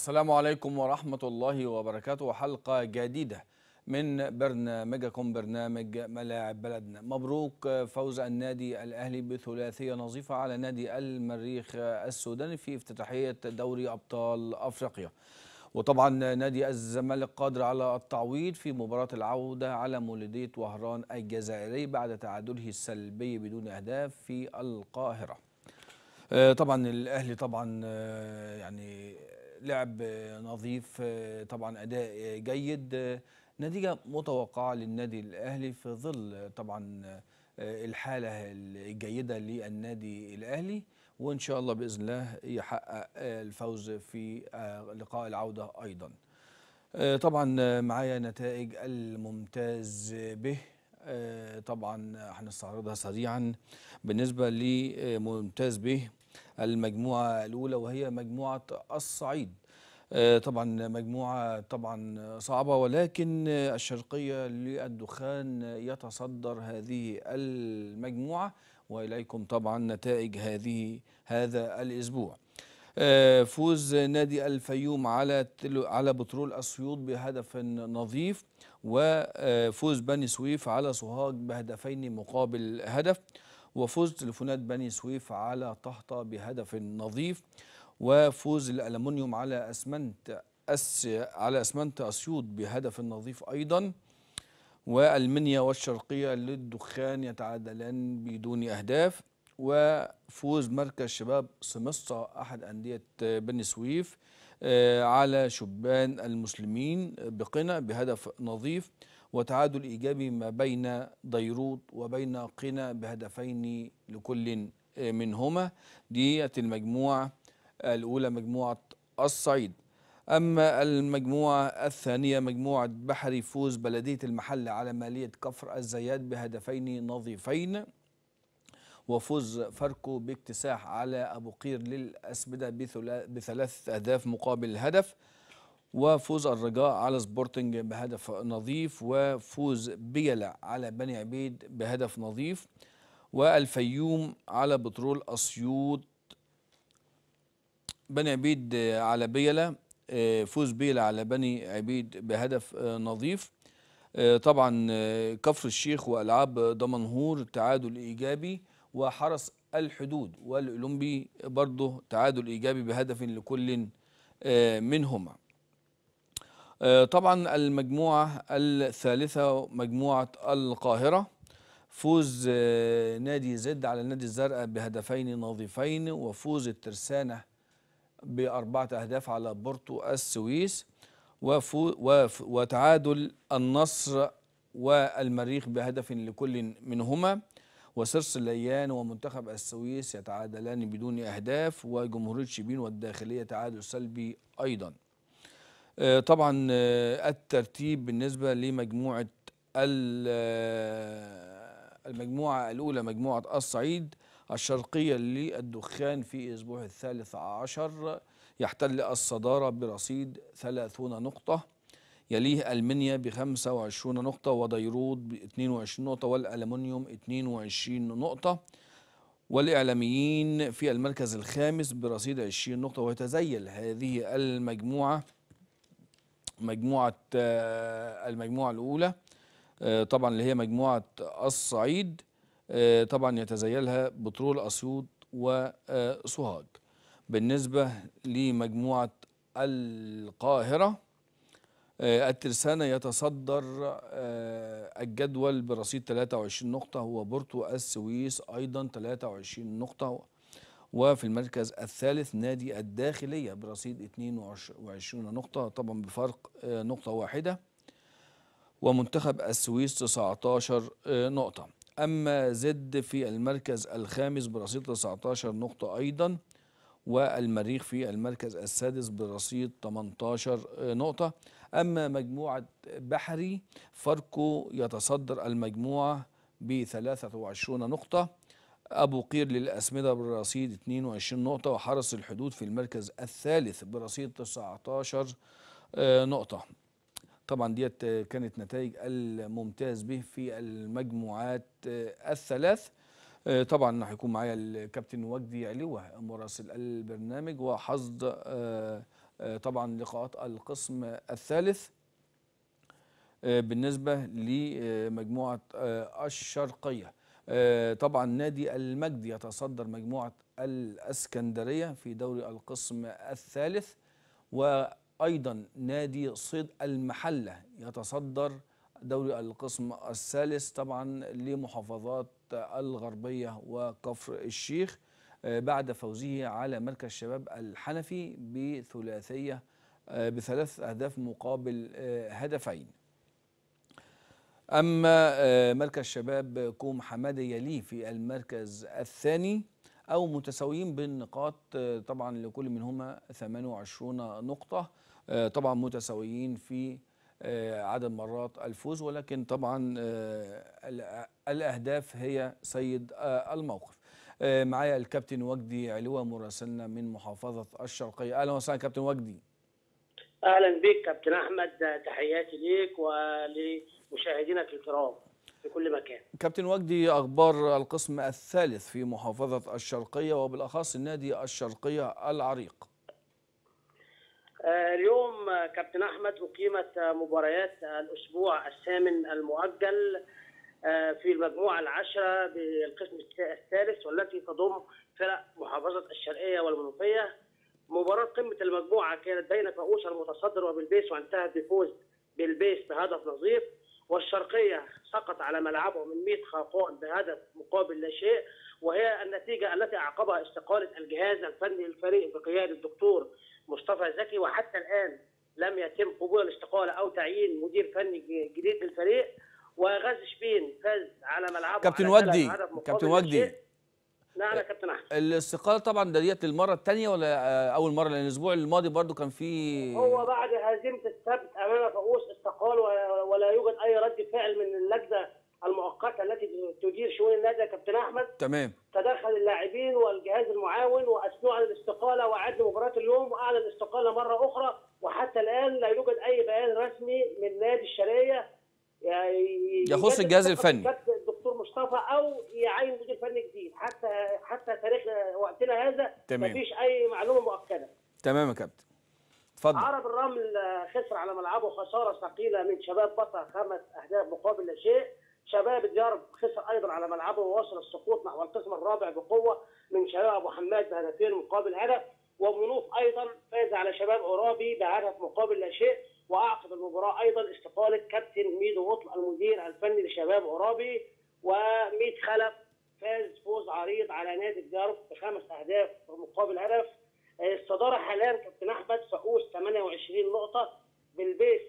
السلام عليكم ورحمة الله وبركاته حلقة جديدة من برنامجكم برنامج ملاعب بلدنا مبروك فوز النادي الأهلي بثلاثية نظيفة على نادي المريخ السوداني في افتتاحية دوري أبطال أفريقيا وطبعا نادي الزمالك قادر على التعويض في مباراة العودة على مولودية وهران الجزائري بعد تعادله السلبي بدون أهداف في القاهرة آه، طبعا الأهلي طبعا آه، يعني لعب نظيف آه، طبعا اداء جيد آه، نتيجه متوقعه للنادي الاهلي في ظل آه، طبعا الحاله الجيده للنادي الاهلي وان شاء الله باذن الله يحقق الفوز في لقاء العوده ايضا طبعا معايا نتائج الممتاز به طبعا هنستعرضها سريعا بالنسبه لممتاز به المجموعة الأولى وهي مجموعة الصعيد آه، طبعا مجموعة طبعا صعبة ولكن الشرقية للدخان يتصدر هذه المجموعة وإليكم طبعا نتائج هذه هذا الأسبوع آه، فوز نادي الفيوم على على بترول اسيوط بهدف نظيف وفوز آه، بني سويف على سوهاج بهدفين مقابل هدف وفوز تليفونات بني سويف على طهطة بهدف نظيف وفوز الألمنيوم على أسمنت أس على أسمنت أسيوط بهدف نظيف أيضا وألمنيا والشرقية للدخان يتعادلان بدون أهداف وفوز مركز شباب سمسطة أحد أندية بني سويف آه، على شبان المسلمين بقنا بهدف نظيف وتعادل إيجابي ما بين ديروط وبين قنا بهدفين لكل آه، منهما دي المجموعة الأولى مجموعة الصعيد أما المجموعة الثانية مجموعة بحري فوز بلدية المحل على مالية كفر الزيات بهدفين نظيفين وفوز فاركو باكتساح على أبو قير للأسبدة بثلاث أهداف مقابل هدف وفوز الرجاء على سبورتنج بهدف نظيف وفوز بيلا على بني عبيد بهدف نظيف والفيوم على بترول أسيوط بني عبيد على بيلا آه، فوز بيلا على بني عبيد بهدف آه، نظيف آه، طبعا كفر الشيخ وألعاب دمنهور تعادل إيجابي وحرس الحدود والأولمبي برضه تعادل إيجابي بهدف لكل منهما آه، طبعا المجموعة الثالثة مجموعة القاهرة فوز آه، نادي زد على النادي الزرقاء بهدفين نظيفين وفوز الترسانة بأربعة أهداف على بورتو السويس وفو وف وتعادل النصر والمريخ بهدف لكل منهما وسرس الليان ومنتخب السويس يتعادلان بدون أهداف وجمهورية شبين والداخلية تعادل سلبي أيضاً آه، طبعا آه، الترتيب بالنسبة لمجموعة آه، المجموعة الأولى مجموعة الصعيد الشرقية للدخان في أسبوع الثالث عشر يحتل الصدارة برصيد 30 نقطة يليه المنيا ب 25 نقطة وديرود ب 22 نقطة والألمنيوم 22 نقطة والإعلاميين في المركز الخامس برصيد 20 نقطة وتزيل هذه المجموعة مجموعه آه، المجموعه الاولى آه، طبعا اللي هي مجموعه الصعيد آه، طبعا يتزيلها بترول اسيوط وسوهاج بالنسبه لمجموعه القاهره الترسانة يتصدر الجدول برصيد 23 نقطة هو بورتو السويس أيضا 23 نقطة وفي المركز الثالث نادي الداخلية برصيد 22 نقطة طبعا بفرق آه، نقطة واحدة ومنتخب السويس 19 آه، نقطة أما زد في المركز الخامس برصيد 19 نقطة أيضا والمريخ في المركز السادس برصيد 18 آه، نقطة أما مجموعة بحري فاركو يتصدر المجموعة ب 23 نقطة أبو قير للأسمدة برصيد 22 نقطة وحرس الحدود في المركز الثالث برصيد 19 آه، نقطة طبعا ديت كانت نتائج الممتاز به في المجموعات آه، الثلاث آه، طبعا هيكون معايا الكابتن وجدي علوه مراسل البرنامج وحصد طبعا لقاءات القسم الثالث بالنسبه لمجموعه الشرقيه آه، طبعا نادي المجد يتصدر مجموعة الاسكندرية في دوري القسم الثالث وأيضا نادي صيد المحلة يتصدر دوري القسم الثالث طبعا لمحافظات الغربية وكفر الشيخ آه، بعد فوزه على مركز شباب الحنفي بثلاثية آه، بثلاث أهداف مقابل هدفين أما آه، مركز شباب كوم حمادة يليه في المركز الثاني أو متساويين بالنقاط آه، طبعا لكل منهما 28 نقطة آه، طبعا متساويين في عدد مرات الفوز ولكن طبعا الأهداف هي سيد الموقف معايا الكابتن وجدي علوة مراسلنا من محافظة الشرقية أهلا وسهلا كابتن وجدي اهلا بك كابتن احمد تحياتي ليك ولمشاهدينا الكرام في كل مكان كابتن وجدي اخبار القسم الثالث في محافظه الشرقيه وبالاخص النادي الشرقيه العريق آه، اليوم كابتن احمد اقيمت مباريات الاسبوع الثامن المؤجل آه، في المجموعه العشره بالقسم الثالث والتي تضم فرق محافظه الشرقيه والمنوفيه مباراة قمة المجموعة كانت بين فؤوس المتصدر وبلبيس وانتهت بفوز بلبيس بهدف نظيف والشرقية سقط على ملعبه من 100 خاقان بهدف مقابل لا شيء وهي النتيجة التي أعقبها استقالة الجهاز الفني للفريق بقيادة الدكتور مصطفى زكي وحتى الآن لم يتم قبول الاستقالة أو تعيين مدير فني جديد للفريق وغاز شبين فاز على ملعبه كابتن ودي كابتن ودي نعم يا كابتن احمد الاستقاله طبعا ده ديت للمره الثانيه ولا آه، اول مره لان الاسبوع الماضي برضو كان في هو بعد هزيمه السبت امام فؤوس استقال ولا يوجد اي رد فعل من اللجنه المؤقته التي تدير شؤون النادي يا كابتن احمد تمام تدخل اللاعبين والجهاز المعاون واثنوا على الاستقاله وعد مباراه اليوم واعلن الاستقاله مره اخرى وحتى الان لا يوجد اي بيان رسمي من نادي الشرقيه يعني يخص الجهاز الفني الدكتور مصطفى او يعين مدير فني جديد حتى حتى تاريخ وقتنا هذا تمام. مفيش اي معلومه مؤكده تمام يا كابتن اتفضل عرب الرمل خسر على ملعبه خساره ثقيله من شباب بطل خمس اهداف مقابل لا شيء شباب الديار خسر ايضا على ملعبه ووصل السقوط نحو القسم الرابع بقوه من شباب ابو حماد بهدفين مقابل هدف ومنوف ايضا فاز على شباب اورابي بهدف مقابل لا شيء واعقد المباراه ايضا استقاله كابتن ميدو وطل المدير الفني لشباب اورابي وميد خلف فاز فوز عريض على نادي الجرف بخمس اهداف مقابل هدف آه، الصداره حاليا كابتن احمد فقوس 28 نقطه بالبيس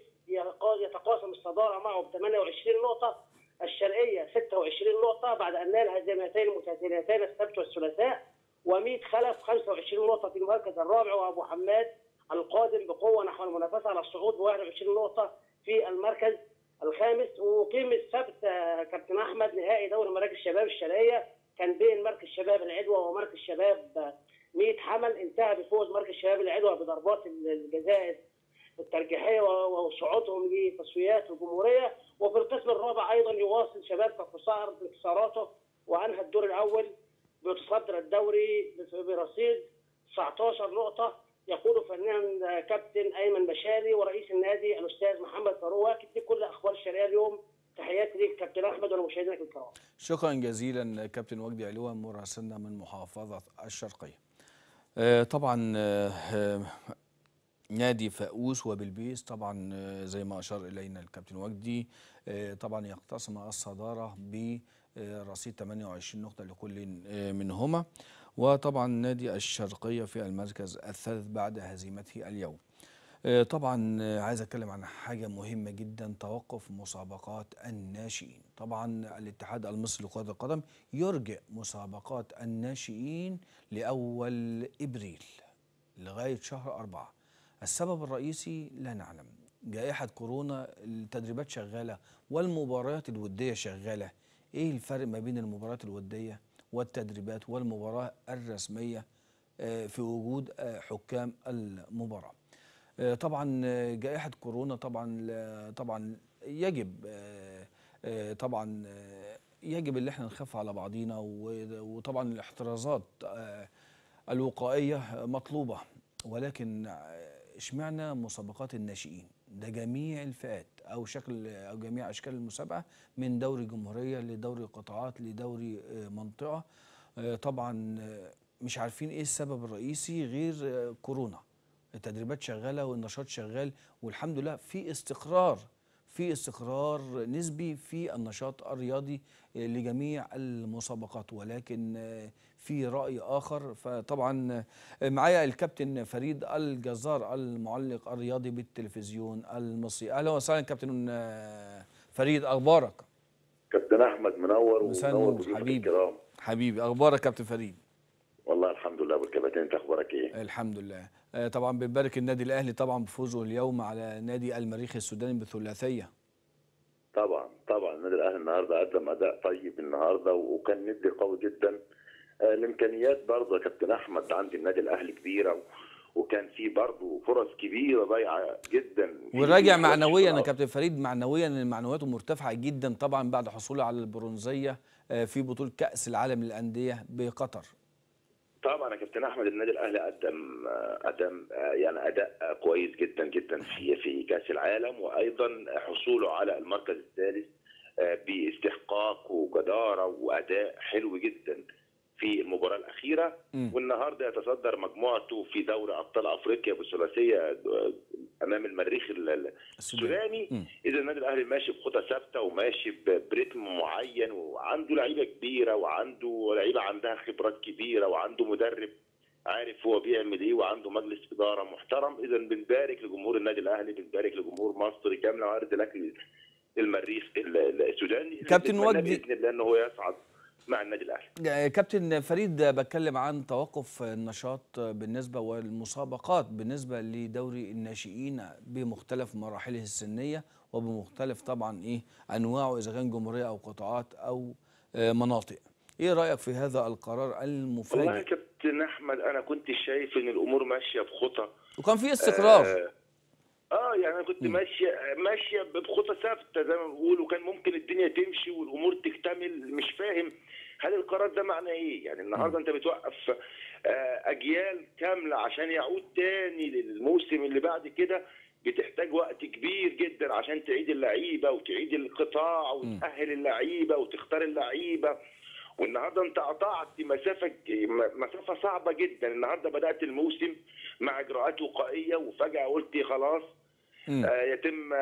يتقاسم الصداره معه ب 28 نقطه الشرقيه 26 نقطه بعد ان نال هزيمتين متتاليتين السبت والثلاثاء وميت خلف 25 نقطه في المركز الرابع وابو حماد القادم بقوه نحو المنافسه على الصعود ب 21 نقطه في المركز الخامس وقيم السبت آه، كابتن احمد نهائي دوري مراكز الشباب الشرقيه كان بين مركز شباب العدوى ومركز شباب 100 آه، حمل انتهى بفوز مركز شباب العدوى بضربات الجزاء الترجيحيه وصعودهم لتصفيات الجمهوريه وفي القسم الرابع ايضا يواصل شباب كفصار بانتصاراته وانهى الدور الاول بيتصدر الدوري برصيد 19 نقطه يقول فنان كابتن ايمن بشاري ورئيس النادي الاستاذ محمد واكد دي كل اخبار الشرقيه اليوم تحياتي ليك كابتن احمد ولمشاهدينك الكرام شكرا جزيلا كابتن وجدي علوه مراسلنا من محافظه الشرقيه آه، طبعا آه، نادي فاقوس وبلبيس طبعا آه، زي ما اشار الينا الكابتن وجدي طبعا يقتسم الصداره برصيد 28 نقطه لكل منهما وطبعا نادي الشرقية في المركز الثالث بعد هزيمته اليوم آه، طبعا آه، عايز اتكلم عن حاجه مهمه جدا توقف مسابقات الناشئين طبعا الاتحاد المصري لكره القدم يرجئ مسابقات الناشئين لاول ابريل لغايه شهر أربعة السبب الرئيسي لا نعلم جائحه كورونا التدريبات شغاله والمباريات الوديه شغاله ايه الفرق ما بين المباريات الوديه والتدريبات والمباراة الرسمية آه، في وجود آه، حكام المباراة آه، طبعا جائحة كورونا طبعا طبعا يجب طبعا يجب اللي احنا نخاف على بعضينا وطبعا الاحترازات الوقائية مطلوبة ولكن اشمعنا مسابقات الناشئين ده جميع الفئات او شكل او جميع اشكال المسابقه من دوري جمهوريه لدوري قطاعات لدوري آه، منطقه آه، طبعا آه، مش عارفين ايه السبب الرئيسي غير كورونا التدريبات شغاله والنشاط شغال والحمد لله في استقرار في استقرار نسبي في النشاط الرياضي لجميع المسابقات ولكن في رأي آخر فطبعا معايا الكابتن فريد الجزار المعلق الرياضي بالتلفزيون المصري أهلا وسهلا كابتن فريد أخبارك كابتن أحمد منور ومنور حبيبي حبيبي أخبارك كابتن فريد والله الحمد لله والكابتن انت اخبارك ايه الحمد لله آه، طبعا بنبارك النادي الاهلي طبعا بفوزه اليوم على نادي المريخ السوداني بثلاثيه طبعا طبعا النادي الاهلي النهارده قدم اداء طيب النهارده وكان ندي قوي جدا آه، الامكانيات برضه يا كابتن احمد عند النادي الاهلي كبيره وكان في برضه فرص كبيره ضايعه جدا وراجع معنويا يا كابتن فريد معنويا ان معنوياته مرتفعه جدا طبعا بعد حصوله على البرونزيه آه، في بطوله كاس العالم للانديه بقطر طبعا يا كابتن احمد النادي الاهلي قدم آه، قدم يعني اداء كويس جدا جدا في في كاس العالم وايضا حصوله على المركز الثالث باستحقاق وجداره واداء حلو جدا في المباراه الاخيره والنهارده يتصدر مجموعته في دوري ابطال افريقيا بالثلاثيه آه، امام المريخ السوداني اذا النادي الاهلي ماشي بخطى ثابته وماشي برتم معين وعنده لعيبه كبيره وعنده لعيبه عندها خبرات كبيره وعنده مدرب عارف هو بيعمل ايه وعنده مجلس اداره محترم اذا بنبارك لجمهور النادي الاهلي بنبارك لجمهور مصر كامله وعرض لك المريخ السوداني كابتن وجدي لانه هو يصعد مع النادي الاهلي. آه، كابتن فريد بتكلم عن توقف النشاط بالنسبه والمسابقات بالنسبه لدوري الناشئين بمختلف مراحله السنيه وبمختلف طبعا ايه انواعه اذا كان جمهوريه او قطاعات او آه، مناطق. ايه رايك في هذا القرار المفاجئ؟ والله يا كابتن احمد انا كنت شايف ان الامور ماشيه بخطى وكان في استقرار آه اه يعني انا كنت ماشيه ماشيه بخطى ثابته زي ما بقول وكان ممكن الدنيا تمشي والامور تكتمل مش فاهم هل القرار ده معناه ايه؟ يعني النهارده انت بتوقف آه، اجيال كامله عشان يعود تاني للموسم اللي بعد كده بتحتاج وقت كبير جدا عشان تعيد اللعيبه وتعيد القطاع وتاهل اللعيبه وتختار اللعيبه والنهارده انت قطعت مسافه مسافه صعبه جدا النهارده بدات الموسم مع اجراءات وقائيه وفجاه قلت خلاص آه، يتم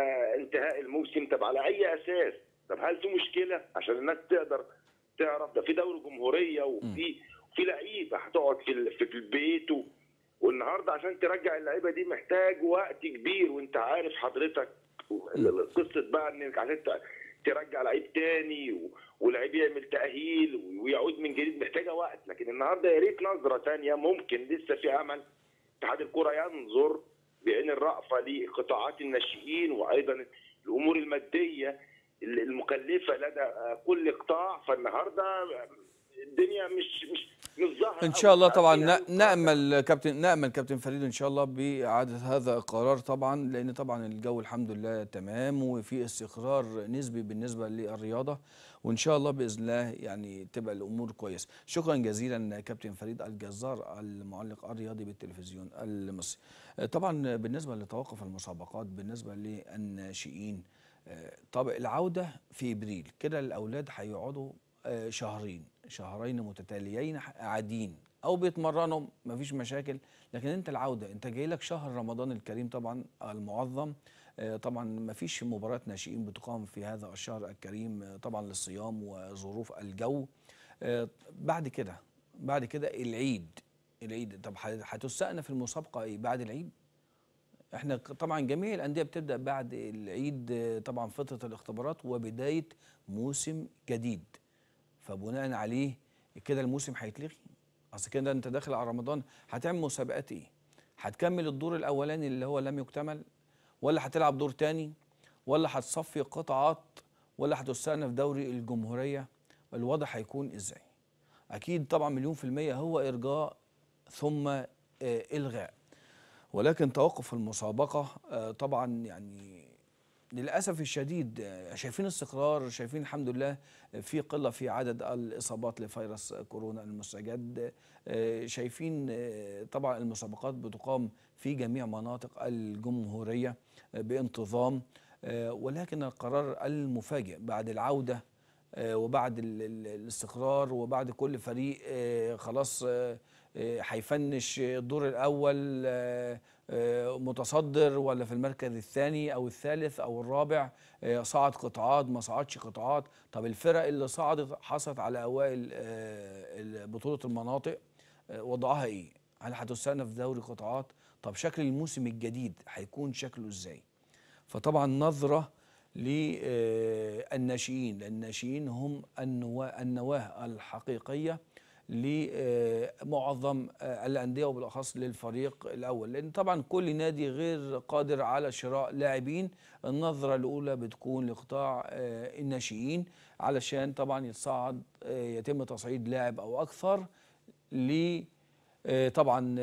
انتهاء الموسم طب على اي اساس طب هل في مشكله عشان الناس تقدر تعرف ده في دوري جمهوريه وفي في لعيبه هتقعد في في البيت والنهارده عشان ترجع اللعيبه دي محتاج وقت كبير وانت عارف حضرتك قصه بقى انك عشان ترجع لعيب تاني ولعيب يعمل تاهيل ويعود من جديد محتاجه وقت لكن النهارده يا ريت نظره تانيه ممكن لسه في امل اتحاد الكره ينظر بان الرأفه لقطاعات الناشئين وايضا الامور الماديه المكلفه لدى كل قطاع فالنهارده الدنيا مش مش ان شاء الله طبعا نامل كابتن نامل كابتن فريد ان شاء الله باعاده هذا القرار طبعا لان طبعا الجو الحمد لله تمام وفي استقرار نسبي بالنسبه للرياضه وان شاء الله باذن الله يعني تبقى الامور كويس شكرا جزيلا كابتن فريد الجزار المعلق الرياضي بالتلفزيون المصري آه، طبعا بالنسبه لتوقف المسابقات بالنسبه للناشئين آه، طب العوده في ابريل كده الاولاد هيقعدوا آه، شهرين شهرين متتاليين قاعدين او بيتمرنوا مفيش مشاكل لكن انت العوده انت جاي لك شهر رمضان الكريم طبعا المعظم آه، طبعا ما فيش مباراه ناشئين بتقام في هذا الشهر الكريم آه، طبعا للصيام وظروف الجو آه، بعد كده بعد كده العيد العيد طب هتستأنف في المسابقه ايه بعد العيد احنا طبعا جميع الانديه بتبدا بعد العيد طبعا فتره الاختبارات وبدايه موسم جديد فبناء عليه كده الموسم هيتلغي اصل كده انت داخل على رمضان هتعمل مسابقات ايه هتكمل الدور الاولاني اللي هو لم يكتمل ولا هتلعب دور تاني ولا هتصفي قطاعات ولا هتستأنف دوري الجمهورية الوضع هيكون ازاي اكيد طبعا مليون في المية هو ارجاء ثم آه، الغاء ولكن توقف المسابقة آه، طبعا يعني للأسف الشديد آه، شايفين استقرار شايفين الحمد لله في قلة في عدد الإصابات لفيروس كورونا المستجد شايفين طبعا المسابقات بتقام في جميع مناطق الجمهورية آه، بانتظام آه، ولكن القرار المفاجئ بعد العودة آه، وبعد الاستقرار وبعد كل فريق خلاص هيفنش الدور الأول متصدر ولا في المركز الثاني أو الثالث أو الرابع صعد قطاعات ما صعدش قطاعات طب الفرق اللي صعدت حصلت على أوائل بطولة المناطق وضعها إيه؟ هل هتستأنف دوري قطاعات طب شكل الموسم الجديد هيكون شكله ازاي فطبعا نظره للناشئين آه، الناشئين هم النواه الحقيقيه لمعظم آه، آه، الانديه وبالاخص للفريق الاول لان طبعا كل نادي غير قادر على شراء لاعبين النظره الاولى بتكون لقطاع الناشئين علشان طبعا يتصعد يتم تصعيد لاعب او اكثر ل طبعا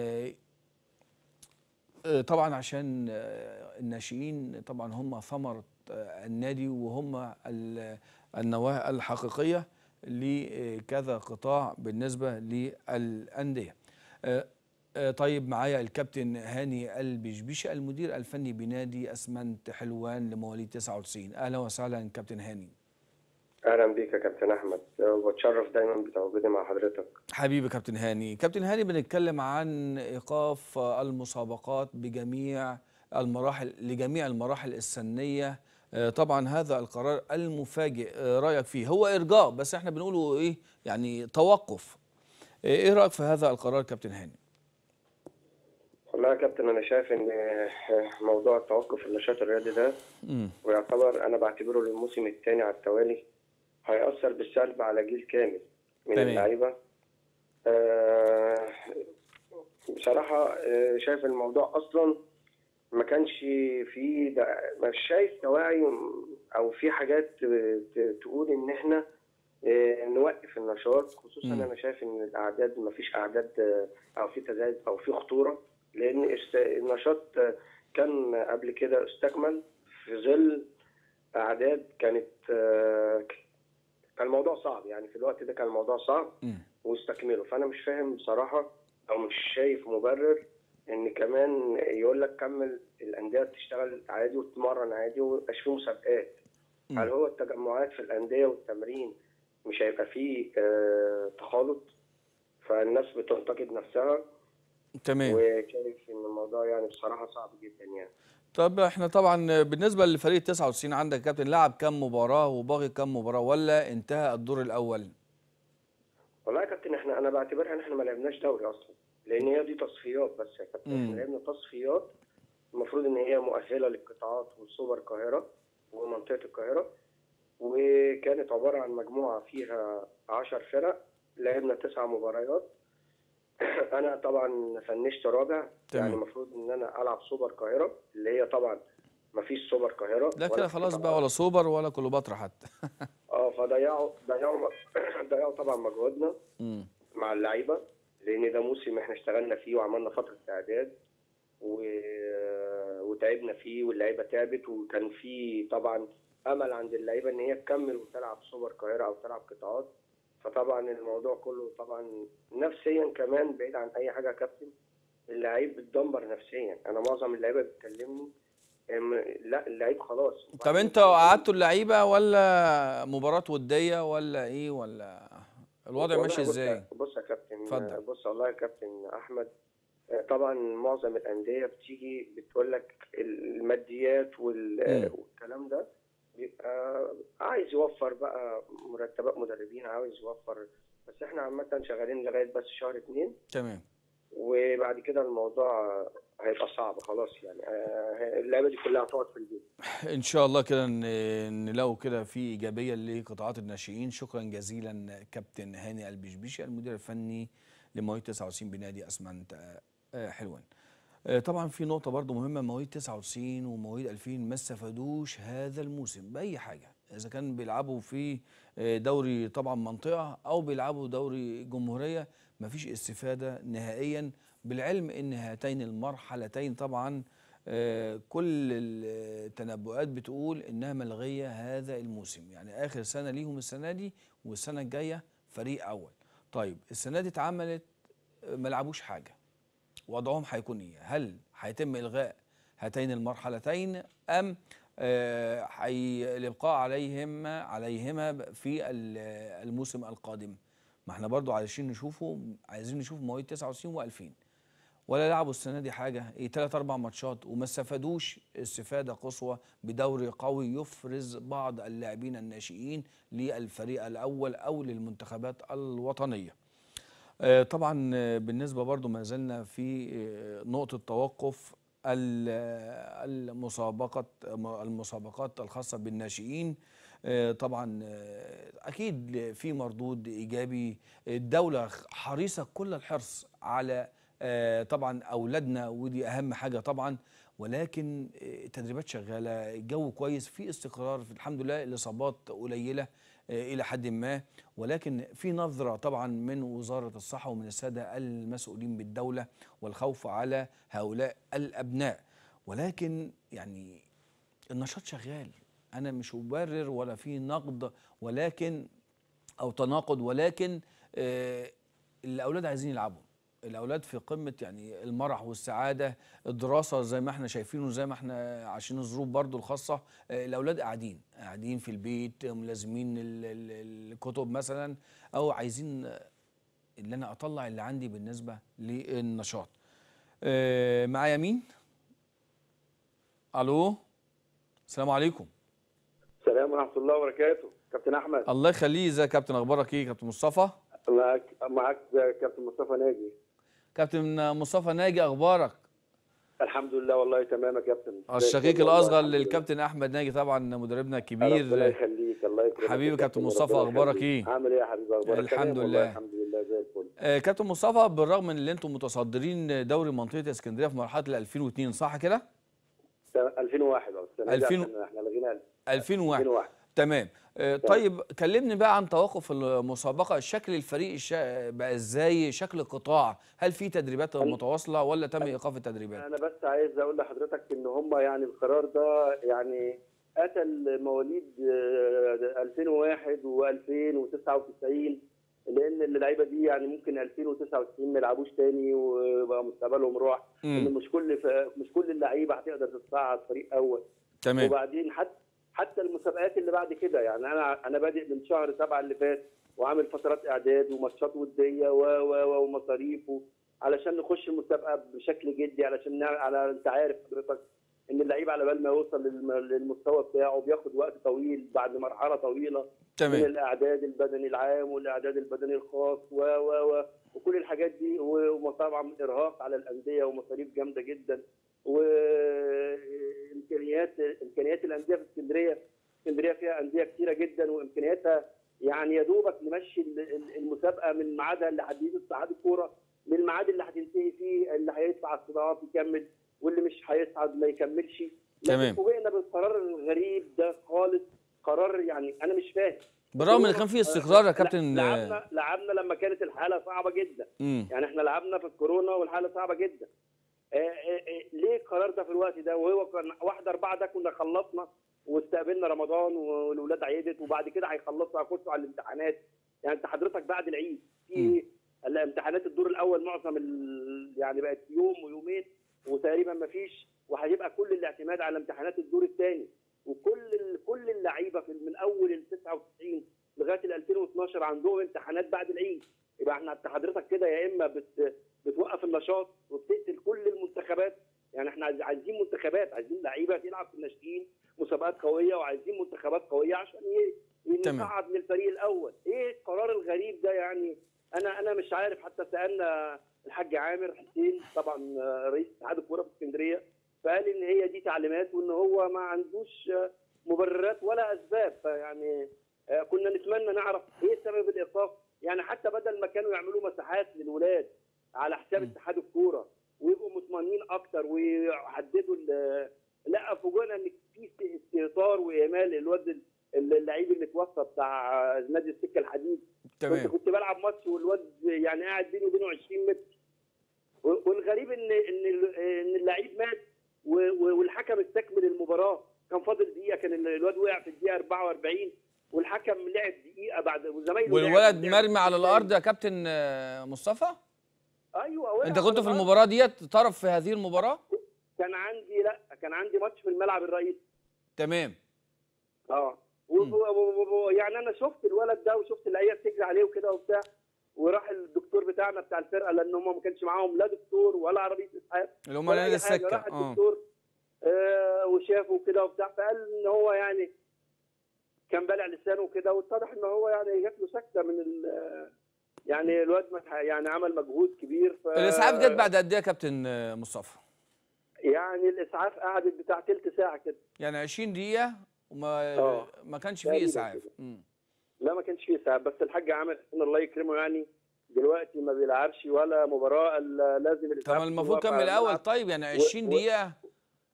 آه، طبعا عشان آه، الناشئين طبعا هم ثمرة آه، النادي وهم النواة الحقيقية لكذا قطاع بالنسبة للأندية طيب معايا الكابتن هاني البشبيشة المدير الفني بنادي أسمنت حلوان لمواليد 99 أهلا وسهلا كابتن هاني اهلا بيك يا كابتن احمد وبتشرف دايما بتواجدي مع حضرتك حبيبي كابتن هاني كابتن هاني بنتكلم عن ايقاف المسابقات بجميع المراحل لجميع المراحل السنيه آه، طبعا هذا القرار المفاجئ آه، رايك فيه هو ارجاء بس احنا بنقوله ايه يعني توقف آه، ايه رايك في هذا القرار كابتن هاني والله يا كابتن انا شايف ان موضوع التوقف النشاط الرياضي ده ويعتبر انا بعتبره للموسم الثاني على التوالي هيأثر بالسلب على جيل كامل من اللعيبه آه، بصراحه آه، شايف الموضوع اصلا ما كانش فيه مش شايف توعي او في حاجات تقول ان احنا آه، نوقف النشاط خصوصا م. انا شايف ان الاعداد ما فيش اعداد او في تزايد او في خطوره لان النشاط كان قبل كده استكمل في ظل اعداد كانت كان الموضوع صعب يعني في الوقت ده كان الموضوع صعب واستكمله فانا مش فاهم بصراحه او مش شايف مبرر ان كمان يقول لك كمل الانديه بتشتغل عادي وتتمرن عادي وميبقاش في مسابقات هل هو التجمعات في الانديه والتمرين مش هيبقى فيه آه، تخالط فالناس بتنتقد نفسها تمام وشايف ان الموضوع يعني بصراحه صعب جدا يعني طب احنا طبعا بالنسبه لفريق 99 عندك كابتن لعب كم مباراه وباقي كم مباراه ولا انتهى الدور الاول؟ والله يا كابتن احنا انا بعتبرها ان احنا ما لعبناش دوري اصلا لان هي دي تصفيات بس يا كابتن احنا لعبنا تصفيات المفروض ان هي مؤهله للقطاعات وسوبر القاهره ومنطقه القاهره وكانت عباره عن مجموعه فيها 10 فرق لعبنا تسع مباريات انا طبعا فنشت رابع يعني المفروض ان انا العب سوبر القاهره اللي هي طبعا ما فيش سوبر القاهره لا كده خلاص بقى ولا سوبر ولا كليوباترا حتى اه فضيعوا ضيعوا ضيعوا طبعا مجهودنا مع اللعيبه لان ده موسم احنا اشتغلنا فيه وعملنا فتره اعداد و... وتعبنا فيه واللعيبه تعبت وكان في طبعا امل عند اللعيبه ان هي تكمل وتلعب سوبر القاهره او تلعب قطاعات فطبعا الموضوع كله طبعا نفسيا كمان بعيد عن اي حاجه يا كابتن اللعيب بتدمر نفسيا انا معظم اللعيبه بتكلمني لا اللعيب خلاص طب انت قعدتوا اللعيبه ولا مباراه وديه ولا ايه ولا الوضع ماشي ازاي؟ بص يا كابتن اتفضل بص والله يا كابتن احمد طبعا معظم الانديه بتيجي بتقول لك الماديات والكلام ده بيبقى عايز يوفر بقى مرتبات مدربين عاوز يوفر بس احنا عامة شغالين لغاية بس شهر اتنين تمام وبعد كده الموضوع هيبقى صعب خلاص يعني آه، اللعبه دي كلها هتقعد في البيت ان شاء الله كده نلاقوا كده في ايجابيه لقطاعات الناشئين شكرا جزيلا كابتن هاني البشبيشي المدير الفني لمويه 99 بنادي اسمنت آه، آه، حلوان آه، طبعا في نقطة برضو مهمة مواليد 99 ومواليد 2000 ما استفادوش هذا الموسم بأي حاجة إذا كان بيلعبوا في آه، دوري طبعا منطقة أو بيلعبوا دوري جمهورية مفيش استفادة نهائيا بالعلم إن هاتين المرحلتين طبعا آه، كل التنبؤات بتقول إنها ملغية هذا الموسم يعني آخر سنة ليهم السنة دي والسنة الجاية فريق أول طيب السنة دي اتعملت ما لعبوش حاجة وضعهم هيكون ايه هل هيتم الغاء هاتين المرحلتين ام آه، الابقاء عليهم عليهما في الموسم القادم ما احنا برضو عايزين نشوفه عايزين نشوف مواليد 99 و2000 ولا لعبوا السنه دي حاجه ايه ثلاث اربع ماتشات وما استفادوش استفاده قصوى بدوري قوي يفرز بعض اللاعبين الناشئين للفريق الاول او للمنتخبات الوطنيه آه، طبعا آه، بالنسبة برضو ما زلنا في آه، نقطة توقف المسابقة المسابقات الخاصة بالناشئين طبعا أكيد في مردود إيجابي الدولة حريصة كل الحرص على طبعا أولادنا ودي أهم حاجة طبعا ولكن التدريبات شغالة الجو كويس في استقرار في الحمد لله الإصابات قليلة آه، الى حد ما ولكن في نظره طبعا من وزاره الصحه ومن الساده المسؤولين بالدوله والخوف على هؤلاء الابناء ولكن يعني النشاط شغال انا مش مبرر ولا في نقد ولكن او تناقض ولكن آه، الاولاد عايزين يلعبوا الاولاد في قمه يعني المرح والسعاده الدراسه زي ما احنا شايفين وزي ما احنا عايشين الظروف برضو الخاصه آه، الاولاد قاعدين قاعدين في البيت ملازمين الكتب مثلا او عايزين اللي انا اطلع اللي عندي بالنسبه للنشاط آه، معايا مين الو السلام عليكم السلام ورحمه الله وبركاته كابتن احمد الله يخليه ازيك يا كابتن اخبارك ايه كابتن مصطفى معاك معاك كابتن مصطفى ناجي كابتن مصطفى ناجي اخبارك الحمد لله والله تمام يا كابتن آه، الشقيق الاصغر للكابتن احمد ناجي طبعا مدربنا الكبير الله يخليك الله يكرمك حبيبي كابتن مصطفى اخبارك ايه عامل ايه يا حبيبي اخبارك الحمد لله الحمد لله زي الفل آه كابتن مصطفى بالرغم ان انتم متصدرين دوري منطقه اسكندريه في مرحله ال 2002 صح كده 2001 اه 2000 احنا لغينا 2001 تمام آه، طيب كلمني بقى عن توقف المسابقه شكل الفريق شا... بقى ازاي شكل القطاع هل في تدريبات متواصله ولا تم ايقاف التدريبات انا بس عايز اقول لحضرتك ان هم يعني القرار ده يعني اتى مواليد 2001 آه، و2099 لان اللعيبه دي يعني ممكن 2099 ما يلعبوش تاني وبقى مستقبلهم راح مش كل ف... مش كل اللعيبه هتقدر تتصعد فريق اول تمام وبعدين حتى حتى المسابقات اللي بعد كده يعني انا انا بادئ من شهر سبعه اللي فات وعامل فترات اعداد وماتشات وديه و و ومصاريف علشان نخش المسابقه بشكل جدي علشان على انت عارف حضرتك ان اللعيب على بال ما يوصل للمستوى بتاعه بياخد وقت طويل بعد مرحله طويله تمام. من الاعداد البدني العام والاعداد البدني الخاص و و و وكل الحاجات دي وطبعا ارهاق على الانديه ومصاريف جامده جدا وامكانيات امكانيات الانديه في اسكندريه اسكندريه فيها انديه كثيره جدا وامكانياتها يعني يا دوبك نمشي المسابقه من ميعادها اللي هتديه اتحاد الكوره للميعاد اللي هتنتهي فيه اللي هيدفع الصدارات يكمل واللي مش هيصعد ما يكملش تمام فوجئنا بالقرار الغريب ده خالص قرار يعني انا مش فاهم بالرغم ان كان في استقرار يا كابتن لعبنا لعبنا لما كانت الحاله صعبه جدا مم. يعني احنا لعبنا في الكورونا والحاله صعبه جدا إيه، إيه، إيه، ليه القرار ده في الوقت ده وهو كان واحد اربعه ده كنا خلصنا واستقبلنا رمضان والولاد عيدت وبعد كده هيخلصوا هيخشوا على الامتحانات يعني انت حضرتك بعد العيد في الامتحانات الدور الاول معظم يعني بقت يوم ويومين وتقريبا ما فيش وهيبقى كل الاعتماد على امتحانات الدور الثاني وكل كل اللعيبه من اول ال 99 لغايه ال 2012 عندهم امتحانات بعد العيد يبقى احنا حضرتك كده يا اما بت بتوقف النشاط وبتقتل كل المنتخبات يعني احنا عايزين منتخبات عايزين لعيبه تلعب في الناشئين مسابقات قويه وعايزين منتخبات قويه عشان ايه من للفريق الاول ايه القرار الغريب ده يعني انا انا مش عارف حتى سالنا الحاج عامر حسين طبعا آه، رئيس اتحاد الكوره في اسكندريه فقال ان هي دي تعليمات وان هو ما عندوش آه، مبررات ولا اسباب فيعني آه، كنا نتمنى نعرف ايه سبب الايقاف يعني حتى بدل ما كانوا يعملوا مساحات للولاد على حساب اتحاد الكوره ويبقوا مطمئنين اكتر ويحددوا لا فوجئنا ان في استهتار واهمال الواد اللعيب اللي توفى بتاع نادي السكه الحديد تمام كنت بلعب ماتش والواد يعني قاعد بيني وبينه 20 متر والغريب ان ان ان اللعيب مات والحكم استكمل المباراه كان فاضل دقيقه كان الواد وقع في الدقيقه 44 والحكم لعب دقيقه بعد وزمايله والولد مرمي على الارض يا كابتن مصطفى ايوه انت كنت في المباراه ديت طرف في هذه المباراه كان عندي لا كان عندي ماتش في الملعب الرئيسي تمام اه يعني انا شفت الولد ده وشفت اللعيبه بتجري عليه وكده وبتاع وراح الدكتور بتاعنا بتاع الفرقه لان هم ما كانش معاهم لا دكتور ولا عربيه اسعاف اللي هم نادي السكه راح آه. الدكتور آه وشافه كده وبتاع فقال ان هو يعني كان بالع لسانه وكده واتضح ان هو يعني جات له سكته من يعني الواد يعني عمل مجهود كبير ف... الاسعاف جت بعد قد ايه يا كابتن آه، مصطفى؟ يعني الاسعاف قعدت بتاع ثلث ساعه كده يعني 20 دقيقه وما أوه. ما كانش فيه اسعاف لا ما كانش فيه اسعاف بس الحاج عامر الله يكرمه يعني دلوقتي ما بيلعبش ولا مباراه لازم الاسعاف طب المفروض كان من الاول طيب يعني 20 و... دقيقه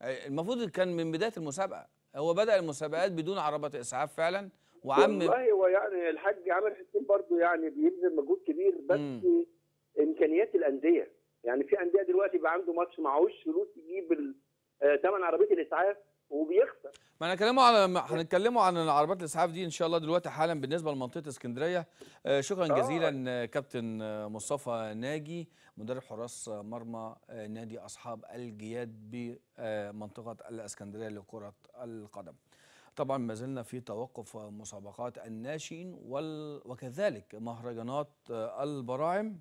آه، المفروض كان من بدايه المسابقه هو بدا المسابقات بدون عربات اسعاف فعلا وعم والله هو يعني الحاج عامر حسين برضه يعني بيبذل مجهود كبير بس مم. امكانيات الانديه يعني في انديه دلوقتي بقى عنده ماتش معهوش فلوس يجيب ثمن آه، عربيه الاسعاف وبيخسر ما انا كلامه على هنتكلموا عن العربات الاسعاف دي ان شاء الله دلوقتي حالا بالنسبه لمنطقه اسكندريه آه، شكرا آه. جزيلا آه. كابتن مصطفى ناجي مدرب حراس مرمى نادي اصحاب الجياد بمنطقه الاسكندريه لكره القدم طبعا ما زلنا في توقف مسابقات الناشئين وال... وكذلك مهرجانات البراعم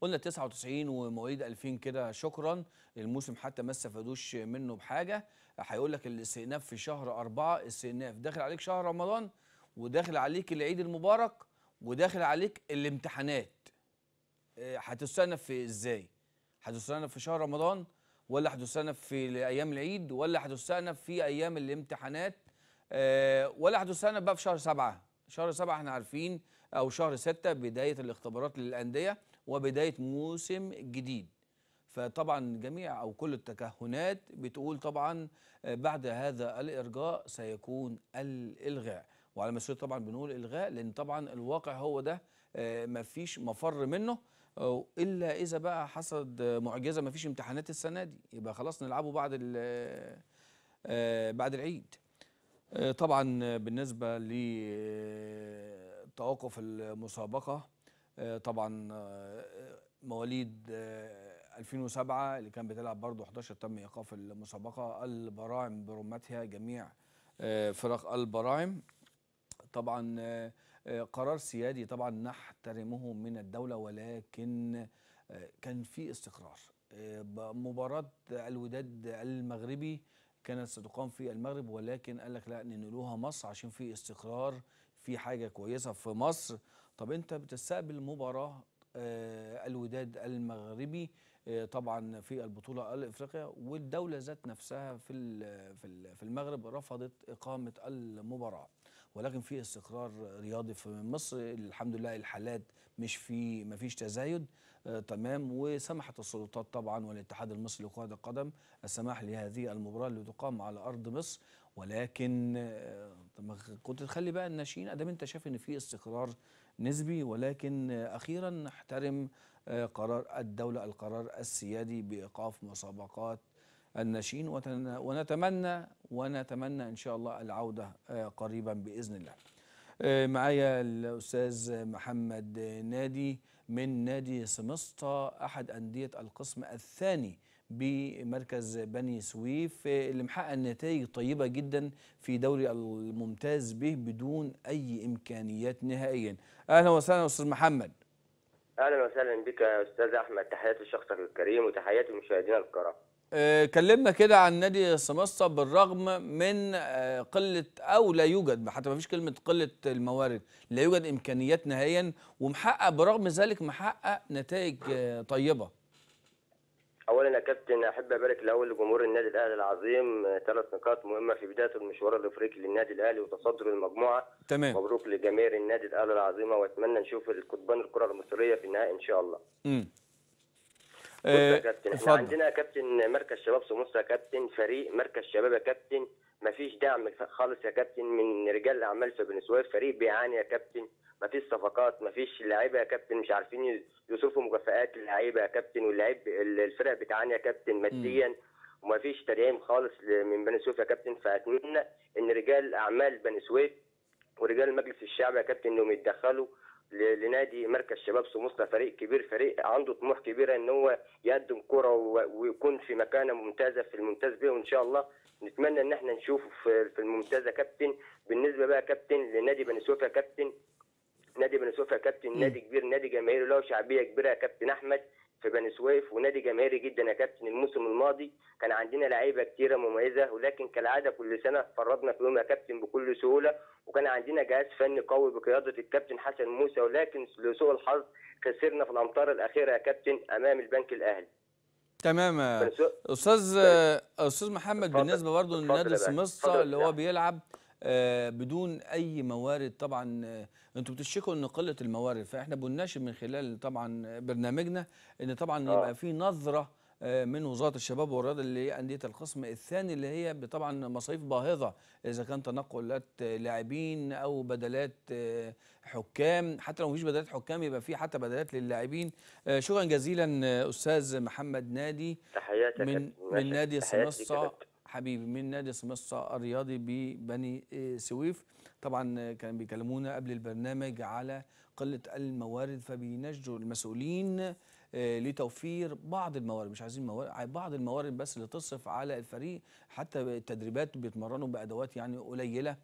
قلنا 99 ومواليد 2000 كده شكرا الموسم حتى ما استفادوش منه بحاجه هيقول لك الاستئناف في شهر أربعة استئناف داخل عليك شهر رمضان وداخل عليك العيد المبارك وداخل عليك الامتحانات آه، هتستأنف في ازاي هتستأنف في شهر رمضان ولا هتستأنف في ايام العيد ولا هتستأنف في ايام الامتحانات آه، ولا سنة بقى في شهر سبعة شهر سبعة احنا عارفين او شهر ستة بداية الاختبارات للأندية وبداية موسم جديد فطبعا جميع او كل التكهنات بتقول طبعا آه، بعد هذا الارجاء سيكون الالغاء وعلى مسؤوليه طبعا بنقول الغاء لان طبعا الواقع هو ده آه، مفيش مفر منه الا اذا بقى حصل معجزه مفيش امتحانات السنه دي يبقى خلاص نلعبه بعد بعد العيد آه، طبعا بالنسبة لتوقف المسابقة آه، طبعا آه، مواليد 2007 اللي كان بتلعب برضه 11 تم ايقاف المسابقه البراعم برمتها جميع فرق البراعم طبعا قرار سيادي طبعا نحترمه من الدوله ولكن كان في استقرار مباراه الوداد المغربي كانت ستقام في المغرب ولكن قال لك لا ننقلوها مصر عشان في استقرار في حاجه كويسه في مصر طب انت بتستقبل مباراه آه، الوداد المغربي آه، طبعا في البطوله الافريقيه والدوله ذات نفسها في في المغرب رفضت اقامه المباراه ولكن في استقرار رياضي في مصر الحمد لله الحالات مش في ما فيش تزايد آه، تمام وسمحت السلطات طبعا والاتحاد المصري لكرة القدم السماح لهذه المباراة اللي تقام على أرض مصر ولكن آه، كنت تخلي بقى الناشئين ادام انت شايف ان في استقرار نسبي ولكن آه، اخيرا نحترم قرار الدوله القرار السيادي بايقاف مسابقات الناشئين ونتمنى ونتمنى ان شاء الله العوده قريبا باذن الله. معايا الاستاذ محمد نادي من نادي سمسطة أحد أندية القسم الثاني بمركز بني سويف اللي محقق نتائج طيبة جدا في دوري الممتاز به بدون أي إمكانيات نهائيا أهلا وسهلا أستاذ محمد أهلا وسهلا بك يا أستاذ أحمد تحياتي لشخصك الكريم وتحياتي للمشاهدين الكرام آه، كلمنا كده عن نادي سمسطة بالرغم من آه، قلة أو لا يوجد حتى ما فيش كلمة قلة الموارد لا يوجد إمكانيات نهائيا ومحقق برغم ذلك محقق نتائج آه، طيبة اولا يا كابتن احب ابارك الاول لجمهور النادي الاهلي العظيم ثلاث نقاط مهمه في بدايه المشوار الافريقي للنادي الاهلي وتصدر المجموعه تمام مبروك لجماهير النادي الاهلي العظيمه واتمنى نشوف القضبان الكره المصريه في النهائي ان شاء الله امم يا آه، كابتن احنا عندنا كابتن مركز شباب سموسة كابتن فريق مركز شباب يا كابتن مفيش دعم خالص يا كابتن من رجال الاعمال في سويف فريق بيعاني يا كابتن مفيش صفقات مفيش لعيبه يا كابتن مش عارفين يصرفوا مكافئات اللعيبه يا كابتن واللعيب الفرق بتعاني يا كابتن ماديا ومفيش تدعيم خالص من بني سويف يا كابتن فاتمنى ان رجال اعمال بني سويف ورجال مجلس الشعب يا كابتن انهم يتدخلوا لنادي مركز شباب سموسنا فريق كبير فريق عنده طموح كبير ان هو يقدم كره ويكون في مكانه ممتازه في الممتاز به وان شاء الله نتمنى ان احنا نشوفه في الممتازه كابتن بالنسبه بقى كابتن لنادي بني سويف كابتن نادي بني سويف كابتن نادي كبير نادي جماهيري له شعبيه كبيره يا كابتن احمد في بني سويف ونادي جماهيري جدا يا كابتن الموسم الماضي كان عندنا لعيبه كتيره مميزه ولكن كالعاده كل سنه فرطنا فيهم يا كابتن بكل سهوله وكان عندنا جهاز فني قوي بقياده الكابتن حسن موسى ولكن لسوء الحظ خسرنا في الامطار الاخيره يا كابتن امام البنك الاهلي تمام استاذ استاذ محمد بالنسبه برضه لنادي سمسطه اللي هو بيلعب آه، بدون اي موارد طبعا آه، انتوا بتشكوا ان قله الموارد فاحنا بنناشد من خلال طبعا برنامجنا ان طبعا آه. يبقى في نظره آه، من وزاره الشباب والرياضه اللي انديه القسم الثاني اللي هي طبعا مصاريف باهظه اذا كان تنقلات لاعبين او بدلات حكام حتى لو مفيش بدلات حكام يبقى في حتى بدلات للاعبين شكرا جزيلا استاذ محمد نادي تحياتك من من نادي سمسطه حبيبي من نادي سمسة الرياضي ببني آه، سويف طبعا آه، كانوا بيكلمونا قبل البرنامج على قلة الموارد فبينجدوا المسؤولين آه، لتوفير بعض الموارد مش عايزين موارد بعض الموارد بس اللي تصرف على الفريق حتى التدريبات بيتمرنوا بادوات يعني قليله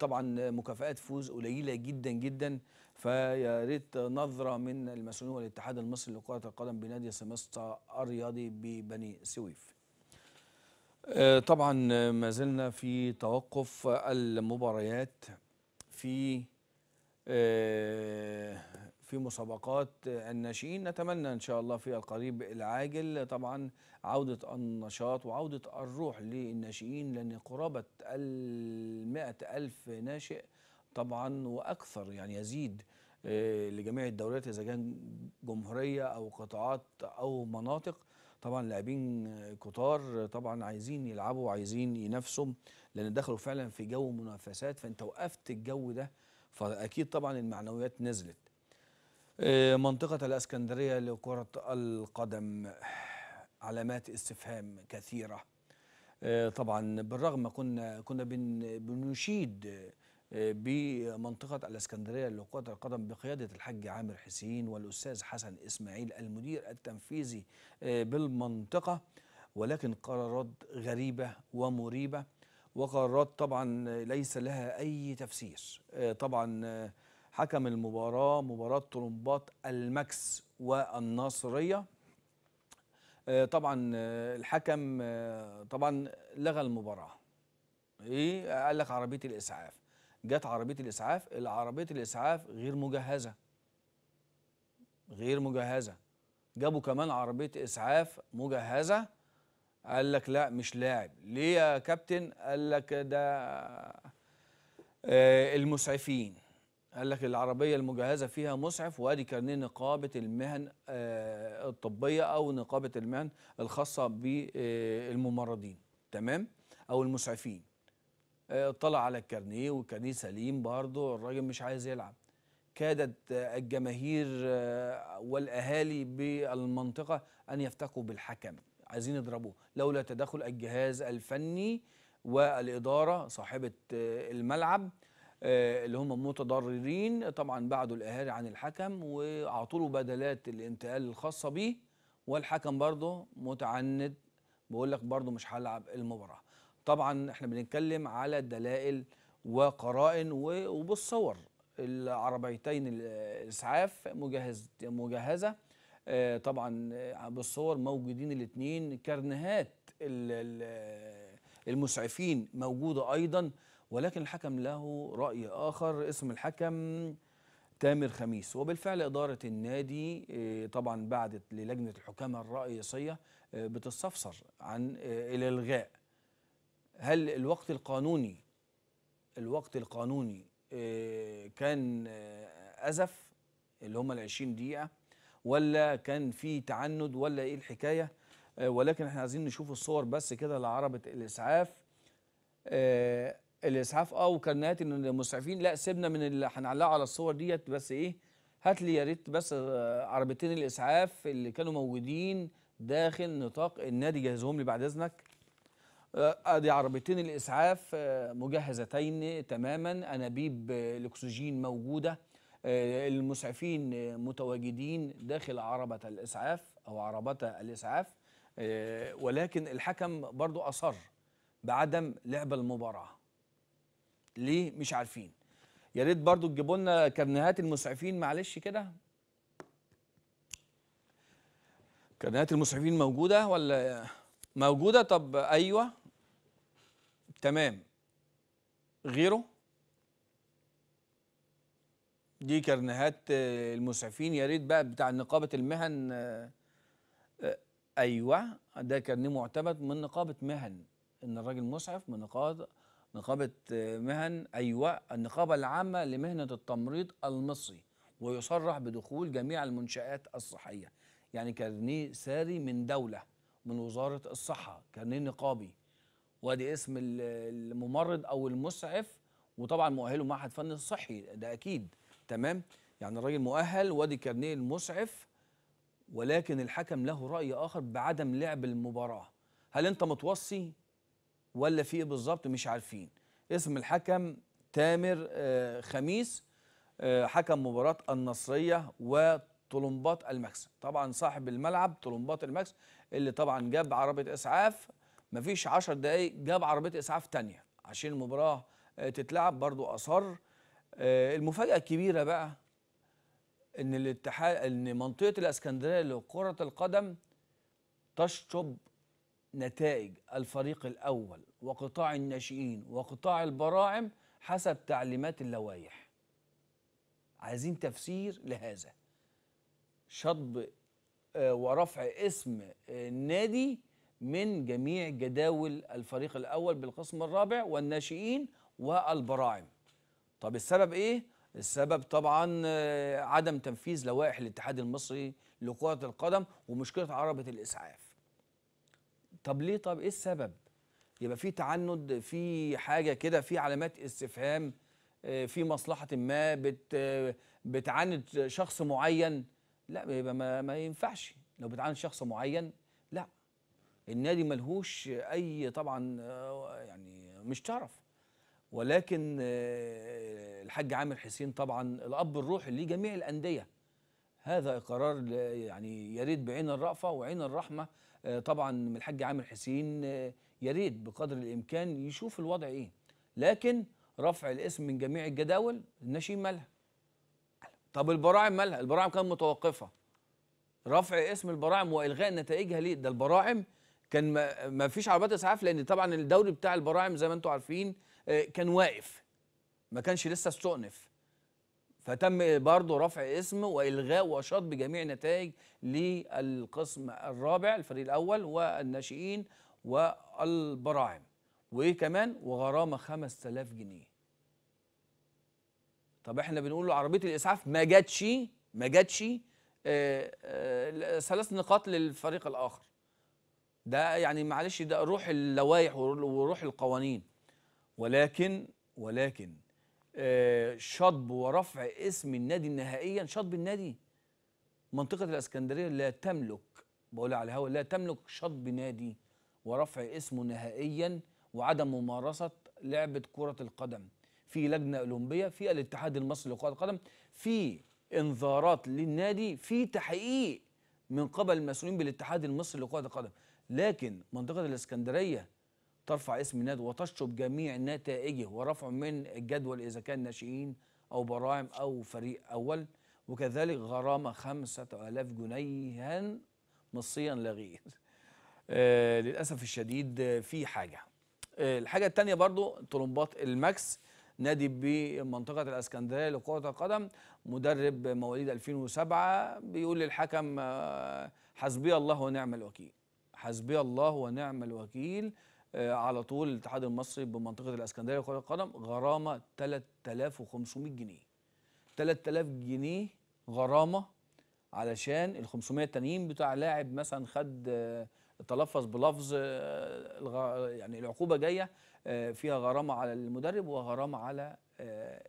طبعا مكافئات فوز قليله جدا جدا فيا ريت نظره من المسؤولين والاتحاد المصري لكره القدم بنادي سمسطه الرياضي ببني سويف آه، طبعا ما زلنا في توقف المباريات في آه، في مسابقات الناشئين نتمنى ان شاء الله في القريب العاجل طبعا عوده النشاط وعوده الروح للناشئين لان قرابه المائة ألف ناشئ طبعا واكثر يعني يزيد آه، لجميع الدوريات اذا كان جمهوريه او قطاعات او مناطق طبعا لاعبين كتار طبعا عايزين يلعبوا وعايزين ينافسوا لان دخلوا فعلا في جو منافسات فانت وقفت الجو ده فاكيد طبعا المعنويات نزلت آه، منطقة الاسكندرية لكرة القدم علامات استفهام كثيرة آه، طبعا بالرغم كنا كنا بنشيد بمنطقة الإسكندرية لكرة القدم بقيادة الحاج عامر حسين والأستاذ حسن إسماعيل المدير التنفيذي آه، بالمنطقة ولكن قرارات غريبة ومريبة وقرارات طبعا ليس لها أي تفسير آه، طبعا آه، حكم المباراة مباراة طرمبات المكس والناصرية طبعا الحكم طبعا لغى المباراة ايه قال لك عربيه الاسعاف جت عربيه الاسعاف العربيه الاسعاف غير مجهزه غير مجهزه جابوا كمان عربيه اسعاف مجهزه قال لك لا مش لاعب ليه يا كابتن قال لك ده آه المسعفين قال لك العربيه المجهزه فيها مسعف وادي كارنيه نقابه المهن آه الطبيه او نقابه المهن الخاصه بالممرضين تمام او المسعفين آه، طلع على الكارنيه والكارنيه سليم برضه الراجل مش عايز يلعب كادت الجماهير آه، والاهالي بالمنطقه ان يفتقوا بالحكم عايزين يضربوه لولا تدخل الجهاز الفني والاداره صاحبه آه، الملعب اللي هم متضررين طبعا بعدوا الاهالي عن الحكم واعطوا له بدلات الانتقال الخاصه بيه والحكم برضه متعند بيقول لك برضه مش هلعب المباراه طبعا احنا بنتكلم على دلائل وقرائن وبالصور العربيتين الاسعاف مجهز مجهزه آه، طبعا آه، بالصور موجودين الاثنين كرنهات المسعفين موجوده ايضا ولكن الحكم له راي اخر اسم الحكم تامر خميس وبالفعل إدارة النادي آه، طبعا بعدت للجنة الحكام الرئيسية بتستفسر عن الإلغاء هل الوقت القانوني الوقت القانوني آه، كان آه، أزف اللي هم ال 20 دقيقة ولا كان في تعند ولا إيه الحكاية آه، ولكن احنا عايزين نشوف الصور بس كده لعربة الإسعاف الإسعاف أه نهاية المسعفين لا سيبنا من اللي هنعلقه على الصور ديت بس إيه هات لي يا ريت بس عربتين الإسعاف اللي كانوا موجودين داخل نطاق النادي جهزهم لي بعد إذنك ادي آه، عربيتين الاسعاف آه، مجهزتين تماما انابيب الاكسجين موجوده آه، المسعفين متواجدين داخل عربه الاسعاف او عربتا الاسعاف ولكن الحكم برضو اصر بعدم لعب المباراه ليه مش عارفين يا ريت برضو تجيبوا لنا كرنيهات المسعفين معلش كده كرنيهات المسعفين موجوده ولا موجوده طب ايوه تمام غيره دي كرنهات المسعفين يا ريت بقى بتاع نقابه المهن آه، ايوه ده كرنيه معتمد من نقابه مهن ان الراجل مسعف من نقابه نقابه مهن ايوه النقابه العامه لمهنه التمريض المصري ويصرح بدخول جميع المنشآت الصحية يعني كارنيه ساري من دولة من وزارة الصحة كارنيه نقابي وادي اسم الممرض او المسعف وطبعا مؤهله معهد فني الصحي ده اكيد تمام يعني الراجل مؤهل وادي كارنيه المسعف ولكن الحكم له راي اخر بعدم لعب المباراه هل انت متوصي ولا في ايه بالظبط مش عارفين اسم الحكم تامر آه، خميس آه، حكم مباراه النصريه وطلمبات المكسب طبعا صاحب الملعب طلمبات المكسب اللي طبعا جاب عربيه اسعاف مفيش 10 دقايق جاب عربيه اسعاف ثانيه عشان المباراه آه، تتلعب برضو اصر آه، المفاجاه الكبيره بقى ان الاتحاد ان منطقه الاسكندريه لكره القدم تشطب نتائج الفريق الاول وقطاع الناشئين وقطاع البراعم حسب تعليمات اللوائح عايزين تفسير لهذا شطب آه، ورفع اسم النادي من جميع جداول الفريق الأول بالقسم الرابع والناشئين والبراعم طب السبب إيه؟ السبب طبعا آه، عدم تنفيذ لوائح الاتحاد المصري لكرة القدم ومشكلة عربة الإسعاف طب ليه طب إيه السبب؟ يبقى في تعند في حاجة كده في علامات استفهام آه، في مصلحة ما بت آه، بتعاند شخص معين لا يبقى ما, ما ينفعش لو بتعاند شخص معين النادي ملهوش اي طبعا آه، يعني مش تعرف ولكن آه، الحاج عامر حسين طبعا الاب الروحي لجميع الانديه هذا قرار يعني يا ريت بعين الرأفة وعين الرحمة آه، طبعا من الحاج عامر حسين يا ريت بقدر الإمكان يشوف الوضع إيه لكن رفع الاسم من جميع الجداول الناشئين مالها طب البراعم مالها البراعم كانت متوقفة رفع اسم البراعم وإلغاء نتائجها ليه ده البراعم كان ما فيش عربات اسعاف لان طبعا الدوري بتاع البراعم زي ما انتم عارفين آه، كان واقف ما كانش لسه استؤنف فتم برضه رفع اسم والغاء وشط بجميع نتائج للقسم الرابع الفريق الاول والناشئين والبراعم وايه كمان وغرامه 5000 جنيه طب احنا بنقول له عربيه الاسعاف ما جاتش ما جاتش آه، آه، ثلاث نقاط للفريق الاخر ده يعني معلش ده روح اللوائح وروح القوانين ولكن ولكن آه، شطب ورفع اسم النادي نهائيا شطب النادي منطقة الإسكندرية لا تملك بقول على الهوا لا تملك شطب نادي ورفع اسمه نهائيا وعدم ممارسة لعبة كرة القدم في لجنة أولمبية في الاتحاد المصري لكرة القدم في انذارات للنادي في تحقيق من قبل المسؤولين بالاتحاد المصري لكرة القدم لكن منطقة الإسكندرية ترفع اسم النادي وتشطب جميع نتائجه ورفعه من الجدول إذا كان ناشئين أو براعم أو فريق أول وكذلك غرامة 5000 جنيها نصيا لا غير آه للأسف الشديد في حاجة آه الحاجة الثانية برضو طلمبات الماكس نادي بمنطقة الأسكندرية لكرة القدم مدرب مواليد 2007 بيقول للحكم آه، حسبي الله ونعم الوكيل حسبي الله ونعم الوكيل آه، على طول الاتحاد المصري بمنطقه الاسكندريه لكره القدم غرامه 3500 جنيه 3000 جنيه غرامه علشان ال 500 التانيين بتاع لاعب مثلا خد آه، تلفظ بلفظ آه، يعني العقوبه جايه فيها غرامه على المدرب وغرامه على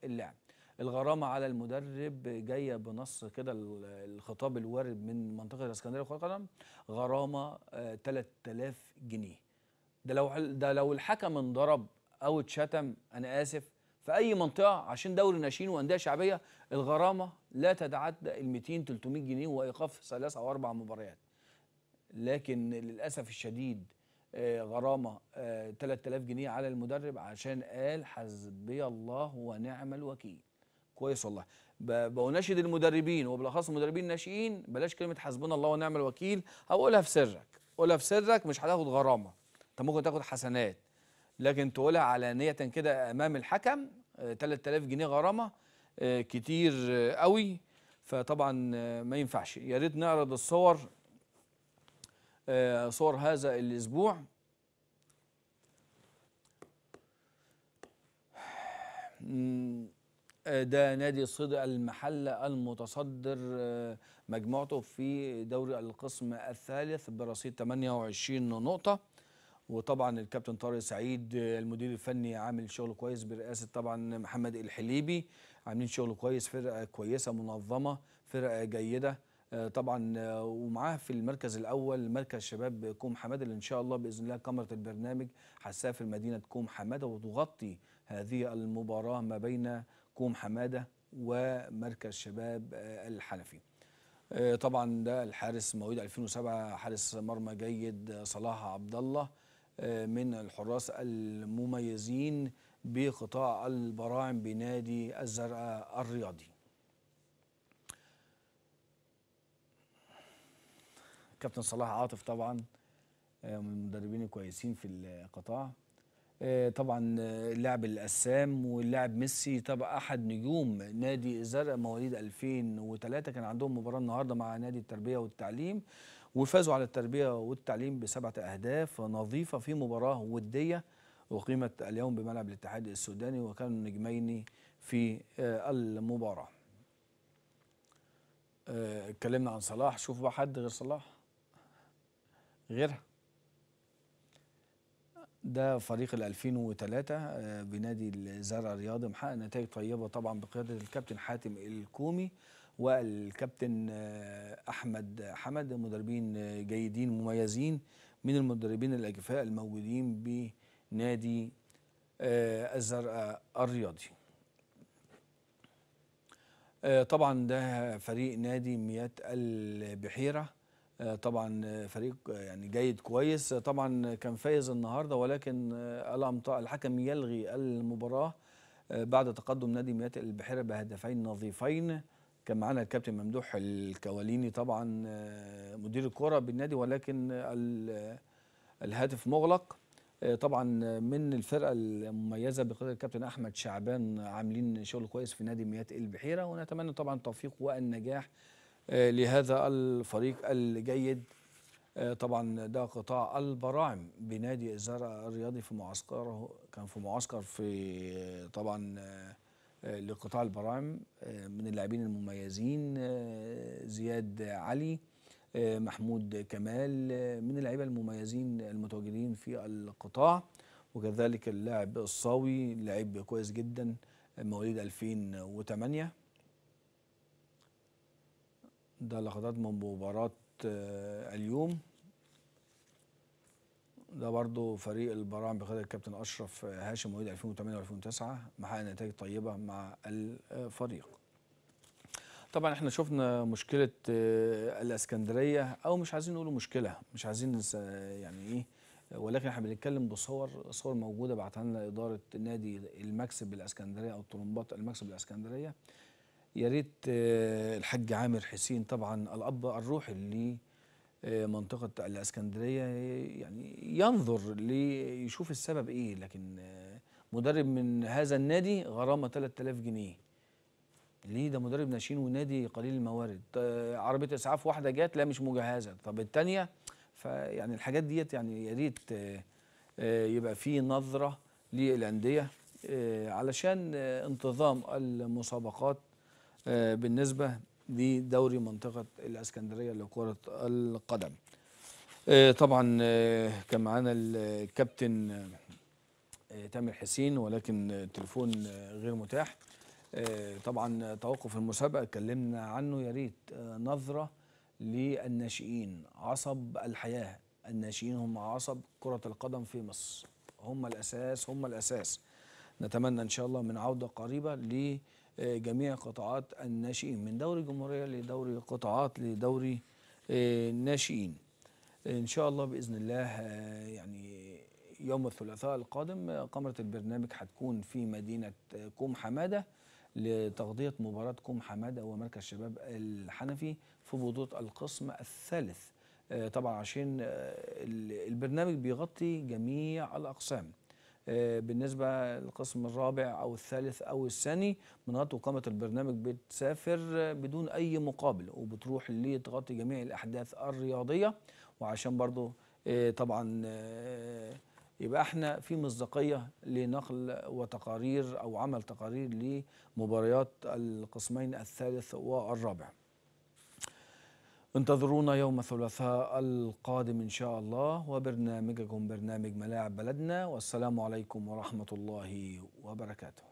اللاعب الغرامه على المدرب جايه بنص كده الخطاب الوارد من منطقه الاسكندريه لكره القدم غرامه 3000 آه، جنيه ده لو ده لو الحكم انضرب او اتشتم انا اسف في اي منطقه عشان دوري ناشئين وانديه شعبيه الغرامه لا تتعدى ال 200 300 جنيه وايقاف ثلاث او اربع مباريات لكن للاسف الشديد آه، غرامه 3000 آه، جنيه على المدرب عشان قال حسبي الله ونعم الوكيل كويس والله بناشد المدربين وبالاخص مدربين الناشئين بلاش كلمه حسبنا الله ونعم الوكيل هقولها في سرك قولها في سرك مش هتاخد غرامه انت ممكن تاخد حسنات لكن تقولها علانيه كده امام الحكم 3000 آه، جنيه غرامه آه، كتير آه، قوي فطبعا ما ينفعش يا ريت نعرض الصور صور هذا الاسبوع ده نادي صدى المحلة المتصدر آه، مجموعته في دوري القسم الثالث برصيد 28 نقطة وطبعا الكابتن طارق سعيد آه، المدير الفني عامل شغل كويس برئاسة طبعا محمد الحليبي عاملين شغل كويس فرقة كويسة منظمة فرقة جيدة آه، طبعا ومعاه في المركز الاول مركز شباب كوم حماده اللي ان شاء الله باذن الله كاميرا البرنامج هتسافر مدينه كوم حماده وتغطي هذه المباراه ما بين كوم حماده ومركز شباب آه، الحنفي آه، طبعا ده الحارس مواليد 2007 حارس مرمى جيد آه، صلاح عبد الله من الحراس المميزين بقطاع البراعم بنادي الزرقاء الرياضي كابتن صلاح عاطف طبعا من المدربين الكويسين في القطاع آه، طبعا آه، اللاعب القسام واللاعب ميسي طبعا احد نجوم نادي الزرق مواليد 2003 كان عندهم مباراه النهارده مع نادي التربيه والتعليم وفازوا على التربيه والتعليم بسبعه اهداف نظيفه في مباراه وديه اقيمت اليوم بملعب الاتحاد السوداني وكانوا نجمين في آه، المباراه. اتكلمنا عن صلاح شوف بقى حد غير صلاح غيرها ده فريق ال 2003 آه، بنادي الزرع الرياضي محقق نتائج طيبه طبعا بقياده الكابتن حاتم الكومي والكابتن آه، احمد حمد مدربين آه، جيدين مميزين من المدربين الاجفاء الموجودين بنادي الزرع الرياضي. طبعا ده فريق نادي مياه البحيره آه، طبعا آه، فريق آه، يعني جيد كويس طبعا كان فايز النهارده ولكن الحكم يلغي المباراه بعد تقدم نادي مياه البحيره بهدفين نظيفين كان معانا الكابتن ممدوح الكواليني طبعا مدير الكره بالنادي ولكن الهاتف مغلق طبعا من الفرقه المميزه بقياده الكابتن احمد شعبان عاملين شغل كويس في نادي مياه البحيره ونتمنى طبعا التوفيق والنجاح آه، لهذا الفريق الجيد آه، طبعا ده قطاع البراعم بنادي الزرع الرياضي في معسكره كان في معسكر في آه، طبعا لقطاع البراعم من اللاعبين المميزين زياد علي محمود كمال من اللعيبه المميزين المتواجدين في القطاع وكذلك اللاعب الصاوي لاعب كويس جدا مواليد 2008 ده لقطات من مباراة آه، اليوم ده برضو فريق البراعم بقيادة الكابتن أشرف آه، هاشم مواليد 2008 و2009 محقق نتائج طيبة مع الفريق طبعا احنا شفنا مشكلة آه، الاسكندرية او مش عايزين نقوله مشكلة مش عايزين يعني ايه ولكن احنا بنتكلم بصور صور موجودة بعتها لنا ادارة نادي المكسب الاسكندرية او طرمبات المكسب الاسكندرية يا ريت آه، الحاج عامر حسين طبعا الاب الروحي اللي منطقة الإسكندرية يعني ينظر ليشوف السبب إيه لكن آه، مدرب من هذا النادي غرامة 3000 جنيه ليه ده مدرب ناشئين ونادي قليل الموارد آه، عربية إسعاف واحدة جت لا مش مجهزة طب الثانية فيعني الحاجات ديت يعني يا ريت يبقى في نظرة للأندية علشان انتظام المسابقات آه، بالنسبه لدوري منطقه الاسكندريه لكره القدم. آه، طبعا آه، كان معانا الكابتن تامر حسين ولكن التليفون غير متاح. طبعا توقف المسابقه اتكلمنا عنه يا ريت نظره للناشئين عصب الحياه الناشئين هم عصب كره القدم في مصر هم الاساس هم الاساس نتمنى ان شاء الله من عوده قريبه ل جميع قطاعات الناشئين من دوري جمهورية لدوري قطاعات لدوري آه، الناشئين إن شاء الله بإذن الله آه، يعني يوم الثلاثاء القادم آه، قمرة البرنامج هتكون في مدينة كوم حمادة لتغطية مباراة كوم حمادة ومركز شباب الحنفي في بطولة القسم الثالث طبعا عشان البرنامج بيغطي جميع الأقسام آه، بالنسبة للقسم الرابع أو الثالث أو الثاني مناطق إقامة البرنامج بتسافر بدون أي مقابل وبتروح تغطي جميع الأحداث الرياضية وعشان برضو آه، طبعا آه، يبقى احنا في مصداقيه لنقل وتقارير او عمل تقارير لمباريات القسمين الثالث والرابع انتظرونا يوم الثلاثاء القادم إن شاء الله وبرنامجكم برنامج ملاعب بلدنا والسلام عليكم ورحمة الله وبركاته